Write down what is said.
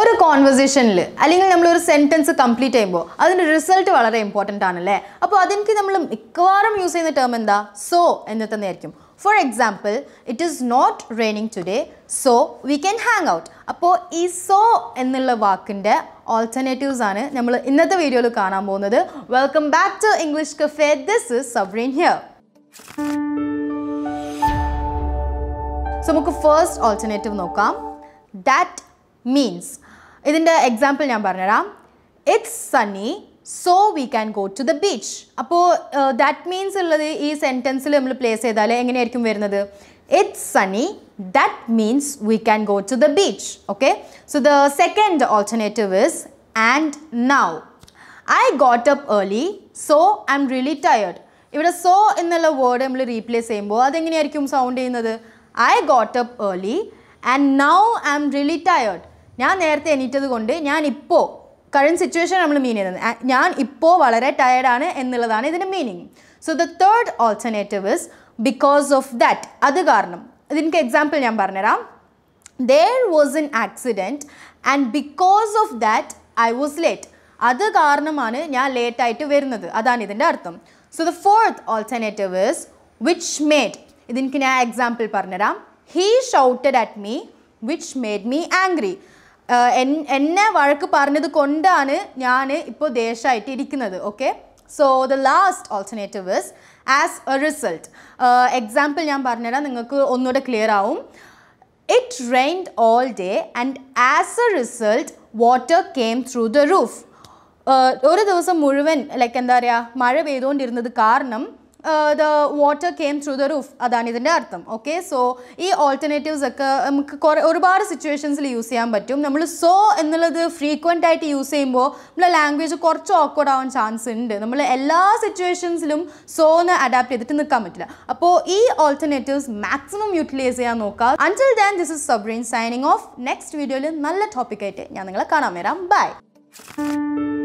ഒരു കോൺവെർസേഷനിൽ അല്ലെങ്കിൽ നമ്മൾ ഒരു സെൻറ്റൻസ് കംപ്ലീറ്റ് ചെയ്യുമ്പോൾ അതിൻ്റെ റിസൾട്ട് വളരെ ഇമ്പോർട്ടൻ്റ് ആണല്ലേ അപ്പോൾ അതെനിക്ക് നമ്മൾ മിക്കവാറും യൂസ് ചെയ്യുന്ന ടേം എന്താ സോ എന്ന് തന്നെയായിരിക്കും for example it is not raining today so we can hang out അപ്പോൾ ഈ സോ എന്നുള്ള വാക്കിൻ്റെ ഓൾട്ടർനേറ്റീവ്സ് ആണ് നമ്മൾ ഇന്നത്തെ വീഡിയോയിൽ കാണാൻ പോകുന്നത് welcome back to English cafe this is Sabreen here so നമുക്ക് ഫസ്റ്റ് ഓൾട്ടർനേറ്റീവ് നോക്കാം that means This is example. It's sunny, so we can go to the beach. Appo, that means this sentence place It's sunny, that means we can go to the beach. Okay. So the second alternative is and now. I got up early, so I'm really tired. If you so in the word replace sound I got up early and now I'm really tired. ഞാൻ നേരത്തെ എണീറ്റത് കൊണ്ട് ഞാൻ ഇപ്പോൾ current situation നമ്മൾ മീൻ ചെയ്യുന്നത് ഞാൻ ഇപ്പോൾ വളരെ ടയർഡാണ് എന്നുള്ളതാണ് ഇതിൻ്റെ meaning so the third alternative is because of that അത് കാരണം ഇതിനക്ക് എക്സാമ്പിൾ ഞാൻ പറഞ്ഞുതരാം there was an accident and because of that I was late അത് കാരണമാണ് ഞാൻ ലേറ്റായിട്ട് വരുന്നത് അതാണ് ഇതിൻ്റെ അർത്ഥം so the fourth alternative is which made ഇതിനക്ക് ഞാൻ എക്സാമ്പിൾ പറഞ്ഞുതരാം he shouted at me which made me angry എന്നെ വഴക്ക് പറഞ്ഞത് കൊണ്ടാണ് ഞാൻ ഇപ്പോൾ ദേഷ്യമായിട്ട് ഇരിക്കുന്നത് okay so the last alternative is as a result example ഞാൻ പറഞ്ഞുതരാം നിങ്ങൾക്ക് ഒന്നുകൂടെ ക്ലിയർ ആവും it rained all day and as a result water came through the roof ഒരു ദിവസം മുഴുവൻ ലൈക്ക് എന്താ പറയുക മഴ പെയ്തുകൊണ്ടിരുന്നത് കാരണം the water came through the roof അതാണ് ഇതിൻ്റെ അർത്ഥം ഓക്കെ സോ ഈ ഓൾട്ടർനേറ്റീവ്സ് ഒക്കെ നമുക്ക് കുറേ ഒരുപാട് സിറ്റുവേഷൻസിൽ യൂസ് ചെയ്യാൻ പറ്റും നമ്മൾ സോ എന്നുള്ളത് ഫ്രീക്വൻ്റ് ആയിട്ട് യൂസ് ചെയ്യുമ്പോൾ നമ്മളെ ലാംഗ്വേജ് കുറച്ച് ഓക്വേഡ് ആവാൻ ചാൻസ് ഉണ്ട് നമ്മൾ എല്ലാ സിറ്റുവേഷൻസിലും സോന്ന് അഡാപ്റ്റ് ചെയ്തിട്ട് നിൽക്കാൻ പറ്റില്ല അപ്പോൾ ഈ ഓൾട്ടർനേറ്റീവ്സ് മാക്സിമം യൂട്ടിലൈസ് ചെയ്യാൻ നോക്കുക അഞ്ചിൽ then this is Sabreen signing off next വീഡിയോയിൽ നല്ല ടോപ്പിക്കായിട്ട് ഞാൻ നിങ്ങളെ കാണാൻ വരാം ബൈ Thank you.